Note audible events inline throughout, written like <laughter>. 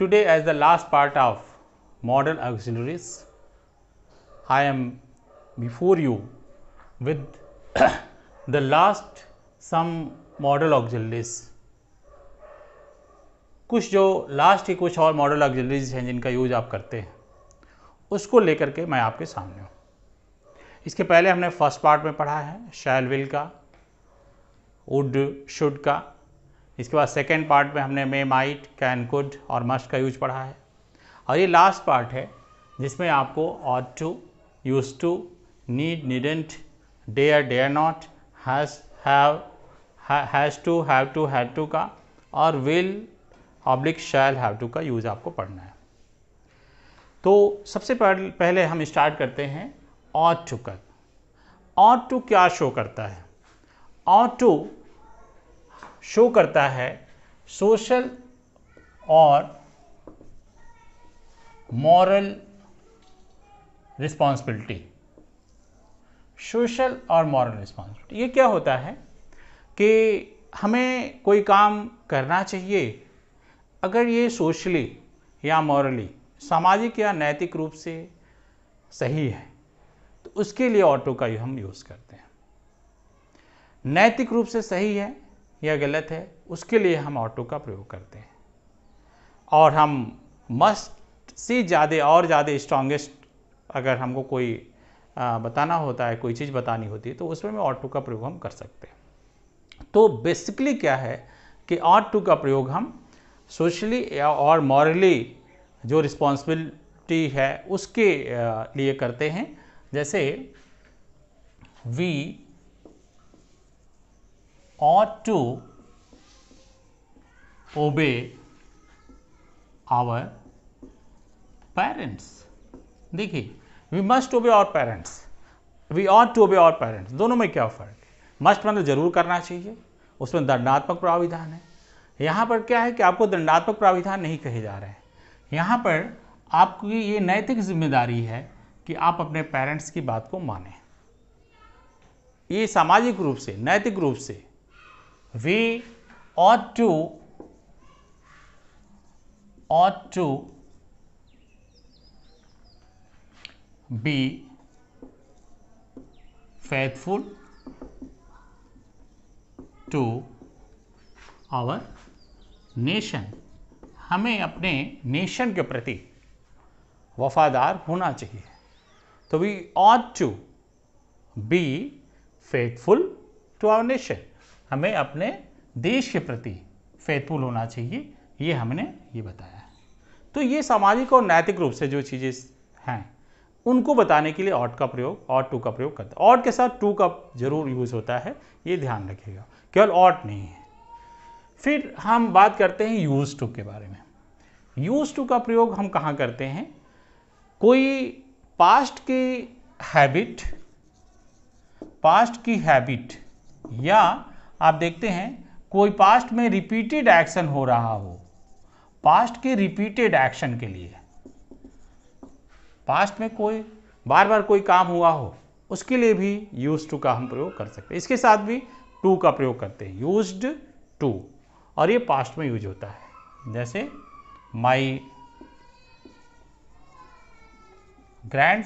today as the last part of model auxiliaries, I am before you with the last some model auxiliaries कुछ जो last के कुछ और model auxiliaries हैं जिनका यूज आप करते हैं उसको लेकर के मैं आपके सामने हूँ इसके पहले हमने फर्स्ट पार्ट में पढ़ा है शैलविल का वुड शुड का इसके बाद सेकेंड पार्ट में हमने मे माइट कैन कुड और मस्ट का यूज पढ़ा है और ये लास्ट पार्ट है जिसमें आपको ought to use to need needn't dare dare not has have has to have to had to का और will oblique shall have to का यूज़ आपको पढ़ना है तो सबसे पहले हम स्टार्ट करते हैं ऑट टू का ऑट टू क्या शो करता है ऑट टू शो करता है सोशल और मॉरल रिस्पॉन्सिबिलिटी सोशल और मॉरल रिस्पॉन्सिबिलिटी ये क्या होता है कि हमें कोई काम करना चाहिए अगर ये सोशली या मॉरली सामाजिक या नैतिक रूप से सही है तो उसके लिए ऑटो का हम यूज़ करते हैं नैतिक रूप से सही है या गलत है उसके लिए हम ऑटो का प्रयोग करते हैं और हम मस्ट से ज़्यादा और ज़्यादा स्ट्रांगेस्ट अगर हमको कोई बताना होता है कोई चीज़ बतानी होती है तो उसमें हम ऑटो का प्रयोग हम कर सकते हैं तो बेसिकली क्या है कि ऑट टू का प्रयोग हम सोशली और मॉरली जो रिस्पॉन्सिबिलिटी है उसके लिए करते हैं जैसे we ought to obey our parents देखिए we must obey our parents we ought to obey our parents दोनों में क्या फर्क है मस्ट मतलब जरूर करना चाहिए उसमें दंडात्मक प्राविधान है यहाँ पर क्या है कि आपको दंडात्मक प्राविधान नहीं कहे जा रहे हैं यहाँ पर आपकी ये नैतिक जिम्मेदारी है कि आप अपने पेरेंट्स की बात को माने ये सामाजिक रूप से नैतिक रूप से we ought to ought to be faithful to our nation हमें अपने नेशन के प्रति वफादार होना चाहिए तो we ought to be faithful to our nation हमें अपने देश के प्रति फेथफुल होना चाहिए ये हमने ये बताया तो ये सामाजिक और नैतिक रूप से जो चीज़ें हैं उनको बताने के लिए ऑट का प्रयोग ऑट टू का प्रयोग करते हैं ऑट के साथ टू का जरूर यूज़ होता है ये ध्यान रखिएगा केवल ऑट नहीं है फिर हम बात करते हैं यूज़ टू के बारे में यूज़ टू का प्रयोग हम कहाँ करते हैं कोई पास्ट की हैबिट पास्ट की हैबिट या आप देखते हैं कोई पास्ट में रिपीटेड एक्शन हो रहा हो पास्ट के रिपीटेड एक्शन के लिए पास्ट में कोई बार बार कोई काम हुआ हो उसके लिए भी यूज टू का हम प्रयोग कर सकते हैं इसके साथ भी टू का प्रयोग करते हैं यूज टू और ये पास्ट में यूज होता है जैसे my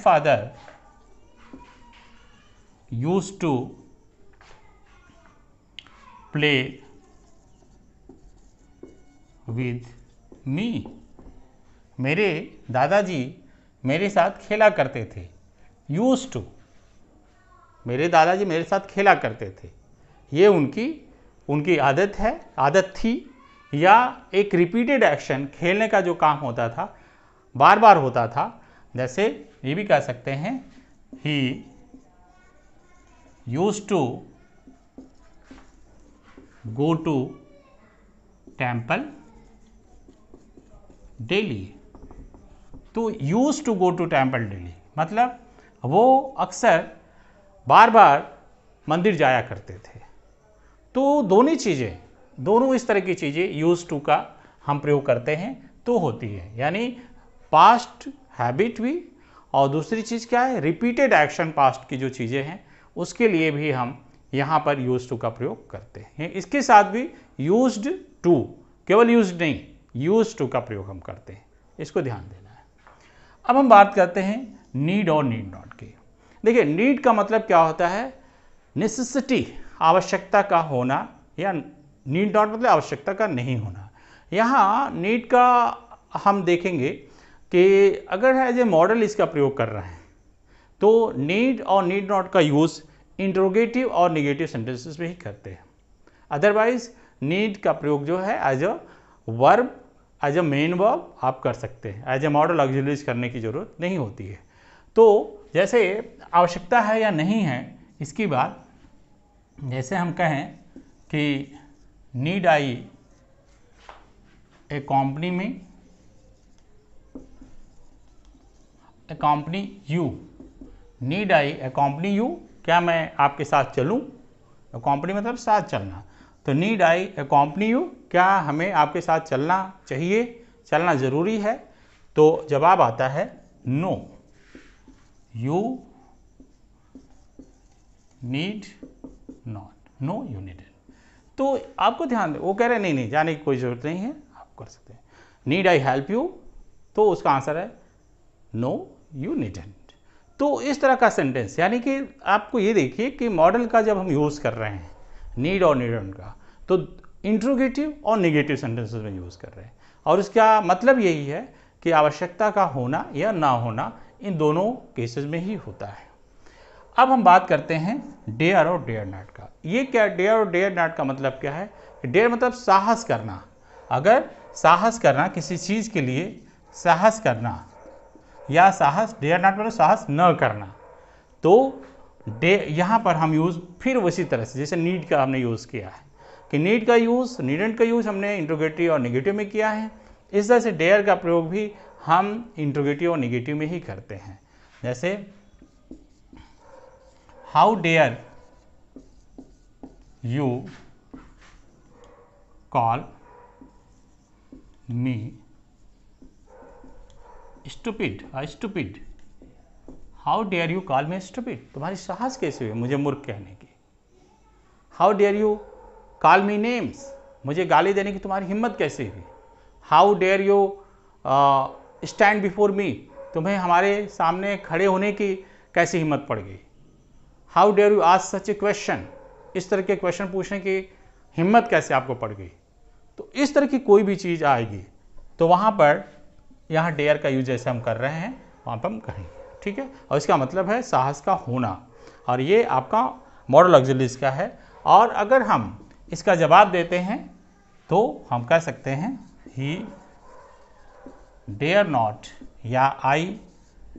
father use to play with me मेरे दादाजी मेरे साथ खेला करते थे यूज टू मेरे दादाजी मेरे साथ खेला करते थे ये उनकी उनकी आदत है आदत थी या एक रिपीटेड एक्शन खेलने का जो काम होता था बार बार होता था जैसे ये भी कह सकते हैं he use to go to temple daily to use to go to temple daily मतलब वो अक्सर बार बार मंदिर जाया करते थे तो दोनों चीज़ें दोनों इस तरह की चीज़ें यूज टू का हम प्रयोग करते हैं तो होती है यानी पास्ट हैबिट भी और दूसरी चीज़ क्या है रिपीटेड एक्शन पास्ट की जो चीज़ें हैं उसके लिए भी हम यहाँ पर यूज टू का प्रयोग करते हैं इसके साथ भी यूज टू केवल यूज नहीं यूज टू का प्रयोग हम करते हैं इसको ध्यान देना है अब हम बात करते हैं नीड और नीड नॉट की देखिए नीड का मतलब क्या होता है नेसेसिटी आवश्यकता का होना या नीड नॉट मतलब आवश्यकता का नहीं होना यहाँ नीड का हम देखेंगे कि अगर एज ए मॉडल इसका प्रयोग कर रहे हैं तो नीड और नीड नॉट का यूज़ इंट्रोगेटिव और निगेटिव सेंटेंसेस में ही करते हैं अदरवाइज नीड का प्रयोग जो है as a verb as a main verb आप कर सकते हैं एज अ मॉडल ऑक्जिलरीज करने की ज़रूरत नहीं होती है तो जैसे आवश्यकता है या नहीं है इसकी बात जैसे हम कहें कि नीड आई ए कंपनी में accompany you need I accompany you क्या मैं आपके साथ चलूँ कॉम्पनी मतलब साथ चलना तो नीड आई कॉम्पनी यू क्या हमें आपके साथ चलना चाहिए चलना ज़रूरी है तो जवाब आता है no you need not no you need तो आपको ध्यान दे वो कह रहे नहीं नहीं जाने की कोई ज़रूरत नहीं है आप कर सकते हैं नीड आई हेल्प यू तो उसका आंसर है नो यू नीड तो इस तरह का सेंटेंस यानी कि आपको ये देखिए कि मॉडल का जब हम यूज़ कर रहे हैं नीड और नीड का तो इंट्रोगेटिव और निगेटिव सेंटेंसेस में यूज़ कर रहे हैं और इसका मतलब यही है कि आवश्यकता का होना या ना होना इन दोनों केसेस में ही होता है अब हम बात करते हैं डेयर और डेयर नाट का ये क्या डेयर और डेयर नाट का मतलब क्या है डेयर मतलब साहस करना अगर साहस करना किसी चीज़ के लिए साहस करना या साहस डेयर नॉट मतलब साहस न करना तो डे यहाँ पर हम यूज़ फिर उसी तरह से जैसे नीड का हमने यूज़ किया है कि नीड का यूज़ नीडेंट का यूज़ हमने इंट्रोगेटिव और निगेटिव में किया है इस तरह से डेयर का प्रयोग भी हम इंट्रोगेटिव और निगेटिव में ही करते हैं जैसे how dare you call me stupid I stupid how dare you call me stupid तुम्हारी साहस कैसे हुई मुझे मूर्ख कहने की how dare you call me names मुझे गाली देने की तुम्हारी हिम्मत कैसे हुई how dare you stand before me तुम्हें हमारे सामने खड़े होने की कैसी हिम्मत पड़ गई हाउ डेयर यू आज सच ए क्वेश्चन इस तरह के क्वेश्चन पूछने की हिम्मत कैसे आपको पड़ गई तो इस तरह की कोई भी चीज़ आएगी तो वहाँ पर यहाँ डेयर का यूज जैसे हम कर रहे हैं वहाँ पर हम कहेंगे ठीक है और इसका मतलब है साहस का होना और ये आपका मॉडल ऑक्जिलीज का है और अगर हम इसका जवाब देते हैं तो हम कह सकते हैं ही डेयर नॉट या I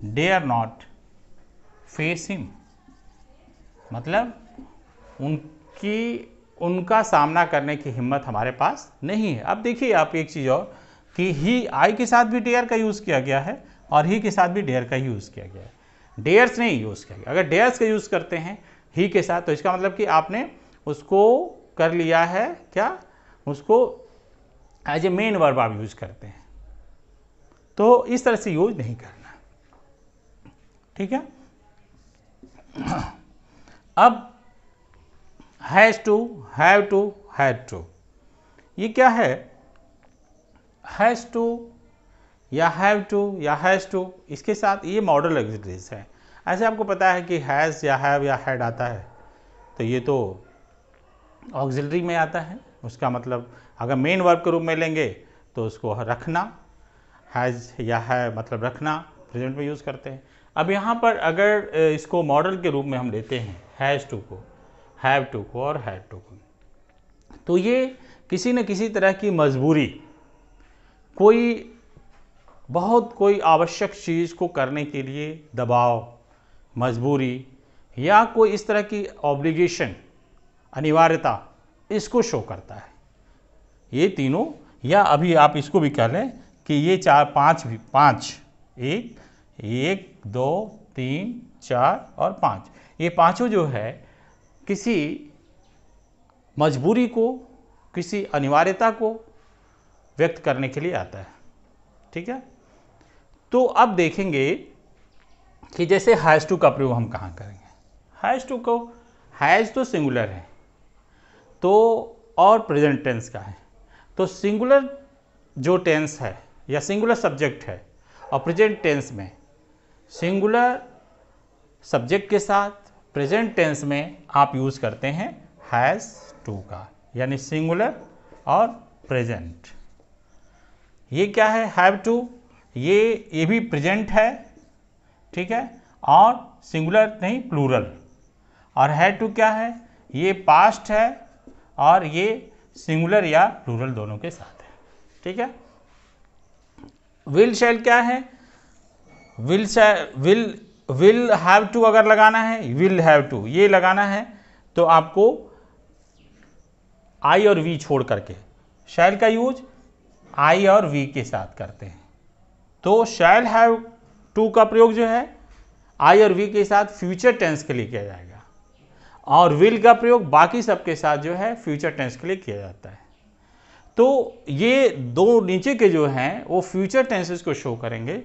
dare not face him मतलब उनकी उनका सामना करने की हिम्मत हमारे पास नहीं है अब देखिए आप एक चीज़ और कि ही आई के साथ भी डेयर का यूज़ किया गया है और ही के साथ भी डेयर का यूज़ किया गया है डेयर्स नहीं यूज़ किया गया अगर डेयर्स का यूज़ करते हैं ही के साथ तो इसका मतलब कि आपने उसको कर लिया है क्या उसको एज ए मेन वर्ब आप यूज़ करते हैं तो इस तरह से यूज नहीं करना ठीक है अब has to have to had to ये क्या है हैज़ टू या हैव टू या हैज़ टू इसके साथ ये मॉडल एग्जिटेज है ऐसे आपको पता है कि हैज़ या हैव या हैड आता है तो ये तो ऑक्जिलरी में आता है उसका मतलब अगर मेन वर्ब के रूप में लेंगे तो उसको रखना हैज़ या है मतलब रखना प्रेजेंट में यूज़ करते हैं अब यहाँ पर अगर इसको मॉडल के रूप में हम लेते हैं हैज़ टू को हैव टू को और हैड टू को तो ये किसी न किसी तरह की मजबूरी कोई बहुत कोई आवश्यक चीज़ को करने के लिए दबाव मजबूरी या कोई इस तरह की ऑब्लिगेशन अनिवार्यता इसको शो करता है ये तीनों या अभी आप इसको भी कह लें कि ये चार पाँच भी पाँच एक एक दो तीन चार और पाँच ये पांचों जो है किसी मजबूरी को किसी अनिवार्यता को व्यक्त करने के लिए आता है ठीक है तो अब देखेंगे कि जैसे हैज़ टू का प्रयोग हम कहाँ करेंगे हैज़ टू को हैज़ तो सिंगुलर है तो और प्रेजेंट टेंस का है तो सिंगुलर जो टेंस है या सिंगुलर सब्जेक्ट है और प्रेजेंट टेंस में सिंगुलर सब्जेक्ट के साथ प्रेजेंट टेंस में आप यूज़ करते हैं हैज़ टू का यानी सिंगुलर और प्रेजेंट ये क्या है हैव टू ये ये भी प्रेजेंट है ठीक है और सिंगुलर नहीं प्लूरल और है टू क्या है ये पास्ट है और ये सिंगुलर या प्लूरल दोनों के साथ है ठीक है विल शैल क्या है will will will have to अगर लगाना है विल हैव टू ये लगाना है तो आपको आई और वी छोड़ करके शैल का यूज आई और वी के साथ करते हैं तो शैल हैव टू का प्रयोग जो है आई और वी के साथ फ्यूचर टेंस के लिए किया जाएगा और विल का प्रयोग बाकी सब के साथ जो है फ्यूचर टेंस के लिए किया जाता है तो ये दो नीचे के जो हैं वो फ्यूचर टेंसेस को शो करेंगे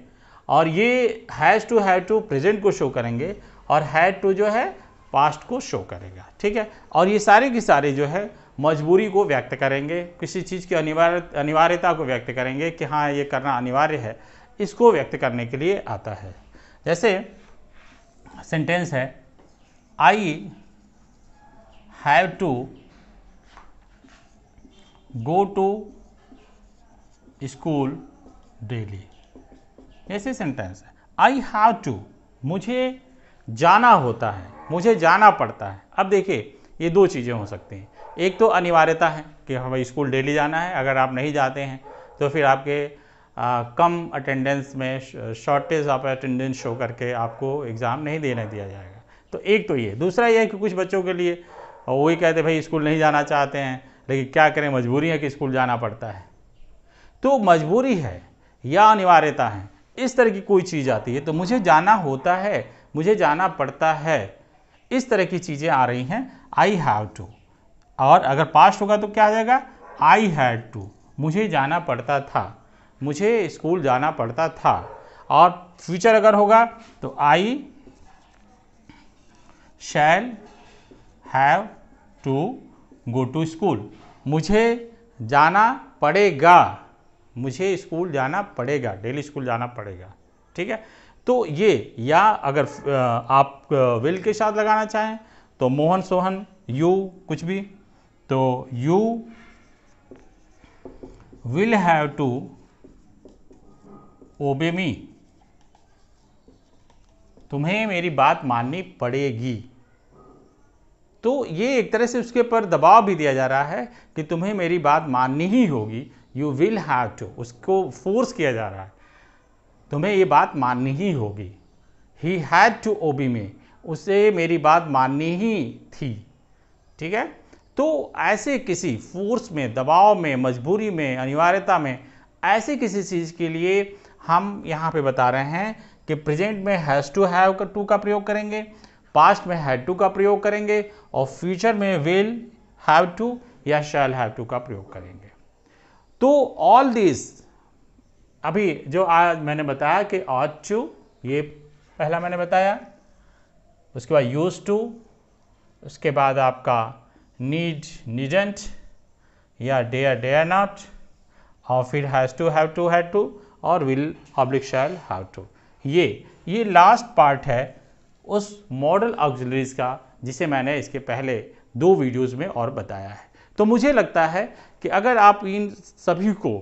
और ये has to have to present को शो करेंगे और हैड टू जो है पास्ट को शो करेगा ठीक है और ये सारे के सारे जो है मजबूरी को व्यक्त करेंगे किसी चीज़ की अनिवार्य अनिवार्यता को व्यक्त करेंगे कि हाँ ये करना अनिवार्य है इसको व्यक्त करने के लिए आता है जैसे सेंटेंस है I have to go to school daily ऐसे सेंटेंस है आई हैव टू मुझे जाना होता है मुझे जाना पड़ता है अब देखिए ये दो चीज़ें हो सकती हैं एक तो अनिवार्यता है कि हमें स्कूल डेली जाना है अगर आप नहीं जाते हैं तो फिर आपके आ, कम अटेंडेंस में शॉर्टेज ऑफ अटेंडेंस शो करके आपको एग्ज़ाम नहीं देने दिया जाएगा तो एक तो ये दूसरा ये है कि कुछ बच्चों के लिए वही कहते भाई स्कूल नहीं जाना चाहते हैं लेकिन क्या करें मजबूरी है कि स्कूल जाना पड़ता है तो मजबूरी है या अनिवार्यता है इस तरह की कोई चीज़ आती है तो मुझे जाना होता है मुझे जाना पड़ता है इस तरह की चीज़ें आ रही हैं आई हैव टू और अगर पास्ट होगा तो क्या आ जाएगा आई हैड टू मुझे जाना पड़ता था मुझे स्कूल जाना पड़ता था और फ्यूचर अगर होगा तो I shall have to go to school मुझे जाना पड़ेगा मुझे स्कूल जाना पड़ेगा डेली स्कूल जाना पड़ेगा ठीक है तो ये या अगर आप विल के साथ लगाना चाहें तो मोहन सोहन यू कुछ भी तो you will have to obey मी तुम्हें मेरी बात माननी पड़ेगी तो ये एक तरह से उसके ऊपर दबाव भी दिया जा रहा है कि तुम्हें मेरी बात माननी ही होगी यू विल हैव टू उसको फोर्स किया जा रहा है तुम्हें ये बात माननी ही होगी ही हैड टू ओबी मी उसे मेरी बात माननी ही थी ठीक है तो ऐसे किसी फोर्स में दबाव में मजबूरी में अनिवार्यता में ऐसे किसी चीज़ के लिए हम यहाँ पे बता रहे हैं कि प्रेजेंट में हैज़ टू हैव टू का प्रयोग करेंगे पास्ट में हैड टू का प्रयोग करेंगे और फ्यूचर में विल हैव टू या शैल हैव टू का प्रयोग करेंगे तो ऑल दिस अभी जो आज मैंने बताया कि ऑट टू ये पहला मैंने बताया उसके बाद यूज टू उसके बाद आपका need needn't या dare dare not और फिर has to have to had to और will oblique shall have to ये ये लास्ट पार्ट है उस मॉडल ऑक्जलरीज़ का जिसे मैंने इसके पहले दो वीडियोज़ में और बताया है तो मुझे लगता है कि अगर आप इन सभी को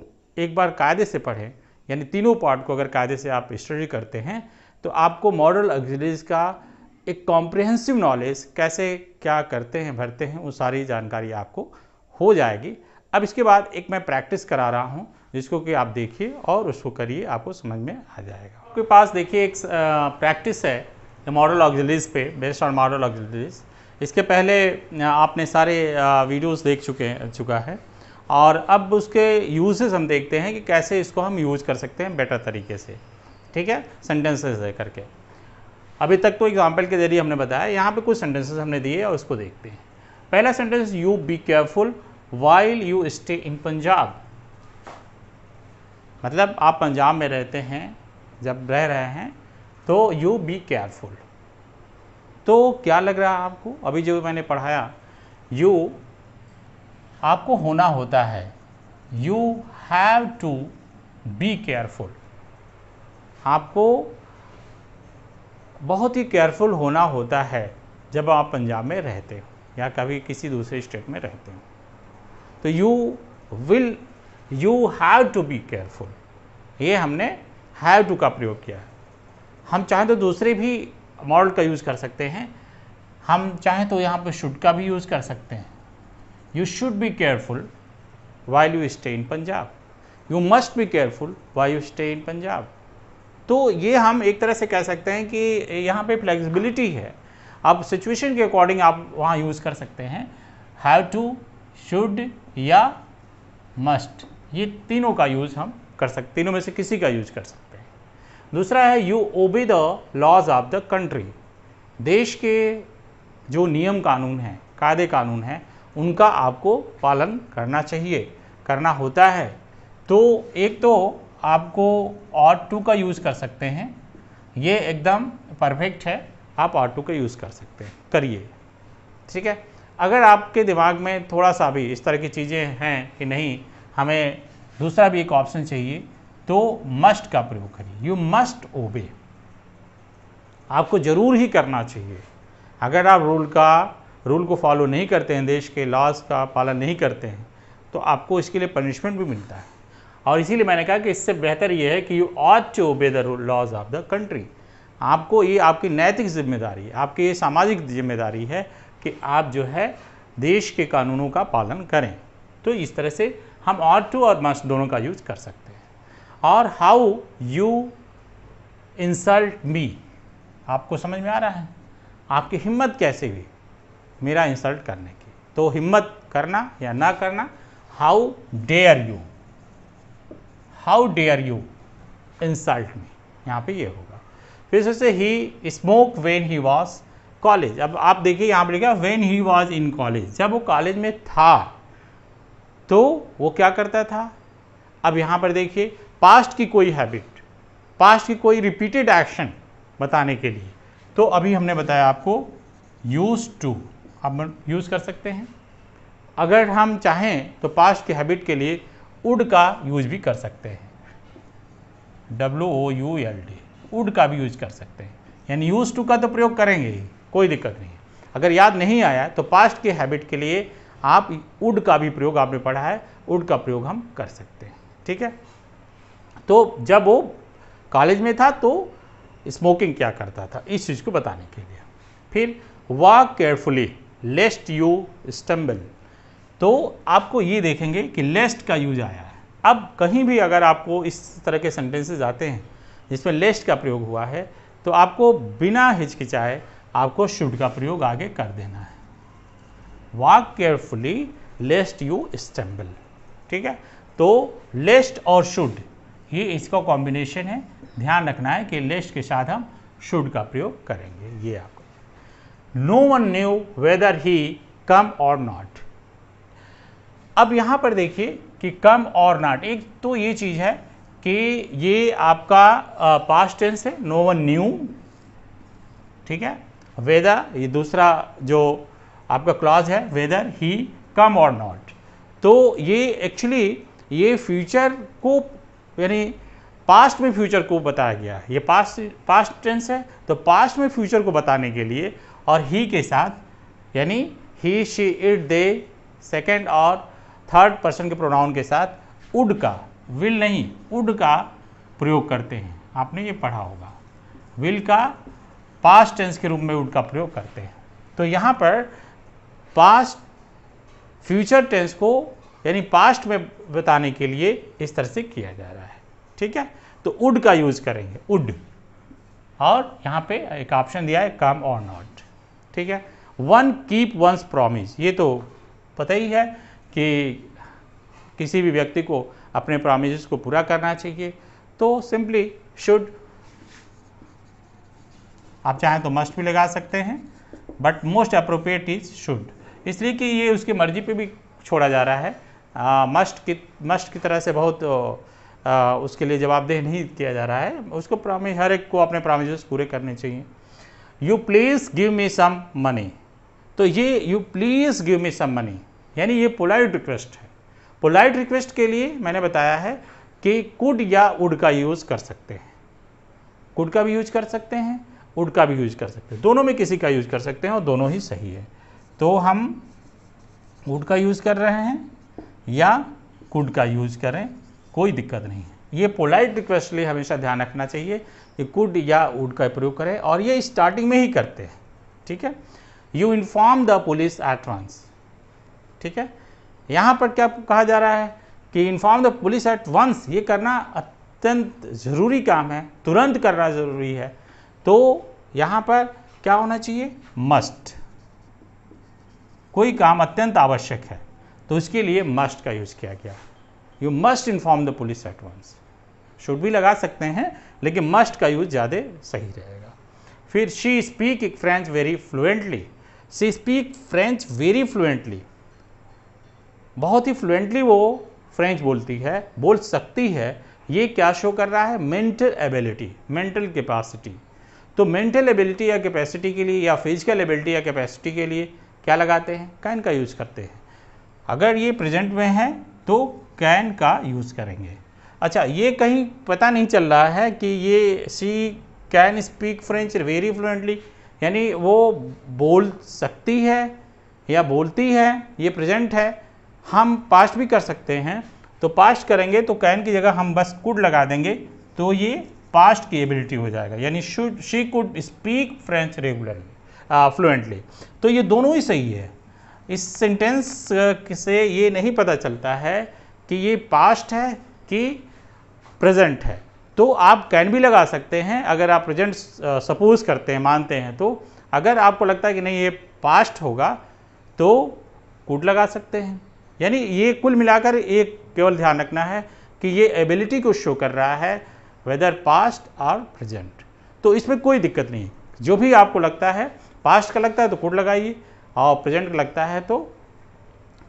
एक बार कायदे से पढ़ें यानी तीनों पार्ट को अगर कायदे से आप स्टडी करते हैं तो आपको मॉडल ऑक्सिलरीज का एक कॉम्प्रिहेंसिव नॉलेज कैसे क्या करते हैं भरते हैं वो सारी जानकारी आपको हो जाएगी अब इसके बाद एक मैं प्रैक्टिस करा रहा हूँ जिसको कि आप देखिए और उसको करिए आपको समझ में आ जाएगा आपके पास देखिए एक प्रैक्टिस है मॉडल ऑक्जलिस पे बेस्ड ऑन मॉडल ऑक्जलिस इसके पहले आपने सारे वीडियोस देख चुके चुका है और अब उसके यूजेस हम देखते हैं कि कैसे इसको हम यूज कर सकते हैं बेटर तरीके से ठीक है सेंटेंसेस दे करके अभी तक तो एग्जाम्पल के जरिए हमने बताया यहाँ पे कुछ सेंटेंसेस हमने दिए और उसको देखते हैं पहला sentence you be careful while you stay in Punjab मतलब आप पंजाब में रहते हैं जब रह रहे हैं तो यू बी केयरफुल तो क्या लग रहा है आपको अभी जो मैंने पढ़ाया यू आपको होना होता है you have to be careful आपको बहुत ही केयरफुल होना होता है जब आप पंजाब में रहते हो या कभी किसी दूसरे स्टेट में रहते हो तो you will you have to be careful ये हमने हैव टू का प्रयोग किया है हम चाहें तो दूसरे भी मॉडल का यूज़ कर सकते हैं हम चाहें तो यहाँ पर शुड का भी यूज़ कर सकते हैं you should be careful while you stay in Punjab you must be careful while you stay in Punjab तो ये हम एक तरह से कह सकते हैं कि यहाँ पे फ्लेक्सिबिलिटी है आप सिचुएशन के अकॉर्डिंग आप वहाँ यूज़ कर सकते हैं हैव टू शुड या मस्ट ये तीनों का यूज़ हम कर सकते तीनों में से किसी का यूज कर सकते हैं दूसरा है you obey the laws of the country देश के जो नियम कानून हैं कायदे कानून हैं उनका आपको पालन करना चाहिए करना होता है तो एक तो आपको और टू का यूज़ कर सकते हैं ये एकदम परफेक्ट है आप और टू का यूज़ कर सकते हैं करिए ठीक है अगर आपके दिमाग में थोड़ा सा भी इस तरह की चीज़ें हैं कि नहीं हमें दूसरा भी एक ऑप्शन चाहिए तो मस्ट का प्रयोग करिए यू मस्ट ओबे आपको ज़रूर ही करना चाहिए अगर आप रूल का रूल को फॉलो नहीं करते हैं देश के लॉज का पालन नहीं करते हैं तो आपको इसके लिए पनिशमेंट भी मिलता है और इसीलिए मैंने कहा कि इससे बेहतर ये है कि you ought to obey the laws of the country आपको ये आपकी नैतिक जिम्मेदारी है आपकी ये सामाजिक जिम्मेदारी है कि आप जो है देश के कानूनों का पालन करें तो इस तरह से हम ऑट टू और मस्ट दोनों का यूज कर सकते हैं और हाउ यू इंसल्ट मी आपको समझ में आ रहा है आपकी हिम्मत कैसे हुई मेरा इंसल्ट करने की तो हिम्मत करना या ना करना how dare you how dare you insult me यहाँ पे ये होगा फिर सबसे ही smoke when he was college अब आप देखिए यहाँ पर लिखा when he was in college जब वो कॉलेज में था तो वो क्या करता था अब यहाँ पर देखिए पास्ट की कोई हैबिट पास्ट की कोई रिपीटेड एक्शन बताने के लिए तो अभी हमने बताया आपको यूज़ टू आप यूज़ कर सकते हैं अगर हम चाहें तो पास्ट की हैबिट के लिए वुड का यूज भी कर सकते हैं W O U L D would का भी यूज कर सकते हैं यानी यूज टू का तो प्रयोग करेंगे ही कोई दिक्कत नहीं अगर याद नहीं आया तो पास्ट के हैबिट के लिए आप वुड का भी प्रयोग आपने पढ़ा है वुड का प्रयोग हम कर सकते हैं ठीक है तो जब वो कॉलेज में था तो स्मोकिंग क्या करता था इस चीज़ को बताने के लिए फिर walk carefully lest you stumble तो आपको ये देखेंगे कि लेस्ट का यूज आया है अब कहीं भी अगर आपको इस तरह के सेंटेंसेज आते हैं जिसमें लेस्ट का प्रयोग हुआ है तो आपको बिना हिचकिचाए आपको शुड का प्रयोग आगे कर देना है walk carefully lest you stumble ठीक है तो लेस्ट और शुड ये इसका कॉम्बिनेशन है ध्यान रखना है कि लेस्ट के साथ हम शुड का प्रयोग करेंगे ये आपको no one knew whether he came और नॉट अब यहाँ पर देखिए कि कम और नॉट एक तो ये चीज़ है कि ये आपका पास्ट टेंस है नो वन न्यू ठीक है वेदर ये दूसरा जो आपका क्लॉज है वेदर ही कम और नॉट तो ये एक्चुअली ये फ्यूचर को यानी पास्ट में फ्यूचर को बताया गया है ये पास्ट पास्ट टेंस है तो पास्ट में फ्यूचर को बताने के लिए और ही के साथ यानी he she it they second और थर्ड पर्सन के प्रोनाउन के साथ उड का विल नहीं उड का प्रयोग करते हैं आपने ये पढ़ा होगा विल का पास्ट टेंस के रूप में उड का प्रयोग करते हैं तो यहाँ पर पास्ट फ्यूचर टेंस को यानी पास्ट में बताने के लिए इस तरह से किया जा रहा है ठीक है तो उड का यूज़ करेंगे उड और यहाँ पे एक ऑप्शन दिया है कम और नॉट ठीक है वन कीप वंस प्रॉमिस ये तो पता ही है कि किसी भी व्यक्ति को अपने प्रोमिस को पूरा करना चाहिए तो सिंपली शुड आप चाहें तो मस्ट भी लगा सकते हैं but most appropriate is should इसलिए कि ये उसकी मर्जी पे भी छोड़ा जा रहा है मस्ट की मस्ट की तरह से बहुत आ, उसके लिए जवाबदेह नहीं किया जा रहा है उसको प्रामिज हर एक को अपने प्रामिजेस पूरे करने चाहिए you please give me some money तो ये you please give me some money यानी ये पोलाइट रिक्वेस्ट है पोलाइट रिक्वेस्ट के लिए मैंने बताया है कि कुड या उड का यूज़ कर सकते हैं कुड का भी यूज कर सकते हैं उड का भी यूज कर सकते हैं दोनों में किसी का यूज कर सकते हैं और दोनों ही सही है तो हम उड का यूज कर रहे हैं या कुड का यूज करें कोई दिक्कत नहीं है ये पोलाइट रिक्वेस्ट लिए हमेशा ध्यान रखना चाहिए कि कुड या उड का प्रयोग करें और ये स्टार्टिंग में ही करते हैं ठीक है you inform the police at once ठीक है यहाँ पर क्या कहा जा रहा है कि inform the police at once ये करना अत्यंत ज़रूरी काम है तुरंत करना ज़रूरी है तो यहाँ पर क्या होना चाहिए मस्ट कोई काम अत्यंत आवश्यक है तो उसके लिए मस्ट का यूज़ किया गया you must inform the police at once should भी लगा सकते हैं लेकिन मस्ट का यूज़ ज़्यादा सही रहेगा फिर she speak French very fluently she speak French very fluently बहुत ही फ्लुएंटली वो फ्रेंच बोलती है बोल सकती है ये क्या शो कर रहा है मेंटल एबिलिटी मेंटल कैपेसिटी तो मेंटल एबिलिटी या कैपेसिटी के लिए या फिजिकल एबिलिटी या कैपेसिटी के लिए क्या लगाते हैं कैन का यूज़ करते हैं अगर ये प्रेजेंट में है तो कैन का यूज़ करेंगे अच्छा ये कहीं पता नहीं चल रहा है कि ये she can speak French very fluently यानी वो बोल सकती है या बोलती है ये प्रेजेंट है हम पास्ट भी कर सकते हैं तो पास्ट करेंगे तो कैन की जगह हम बस कुड लगा देंगे तो ये पास्ट की एबिलिटी हो जाएगा यानी should she could speak French regularly fluently तो ये दोनों ही सही है इस सेंटेंस से ये नहीं पता चलता है कि ये पास्ट है कि प्रेजेंट है तो आप कैन भी लगा सकते हैं अगर आप प्रेजेंट सपोज करते हैं मानते हैं तो अगर आपको लगता है कि नहीं ये पास्ट होगा तो कुड लगा सकते हैं यानी ये कुल मिलाकर एक केवल ध्यान रखना है कि ये एबिलिटी को शो कर रहा है वेदर पास्ट और प्रेजेंट तो इसमें कोई दिक्कत नहीं जो भी आपको लगता है पास्ट का लगता है तो कोड लगाइए और प्रेजेंट का लगता है तो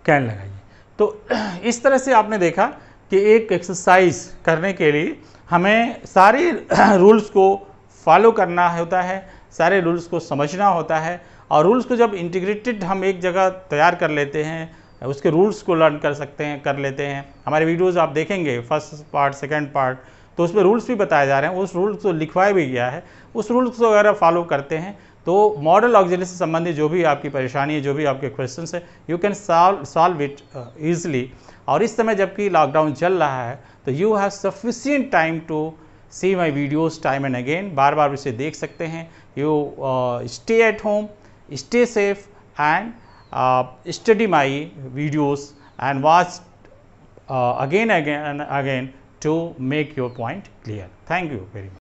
कैन लगाइए तो <clears throat> इस तरह से आपने देखा कि एक एक्सरसाइज करने के लिए हमें सारे रूल्स <clears throat> को फॉलो करना होता है सारे रूल्स को समझना होता है और रूल्स को जब इंटीग्रेटेड हम एक जगह तैयार कर लेते हैं उसके रूल्स को लर्न कर सकते हैं कर लेते हैं हमारे वीडियोज़ आप देखेंगे फर्स्ट पार्ट सेकेंड पार्ट तो उसमें रूल्स भी बताए जा रहे हैं उस रूल्स को लिखवाया भी गया है उस रूल्स को अगर आप फॉलो करते हैं तो मॉडल ऑक्सीजन से संबंधित जो भी आपकी परेशानी है जो भी आपके क्वेश्चन है you can solve solve it easily और इस समय जबकि लॉकडाउन चल रहा है तो you have sufficient time to see my videos time and again बार बार उसे देख सकते हैं you stay at home stay safe and Uh, study my videos and watch uh, again again and again to make your point clear. Thank you very much.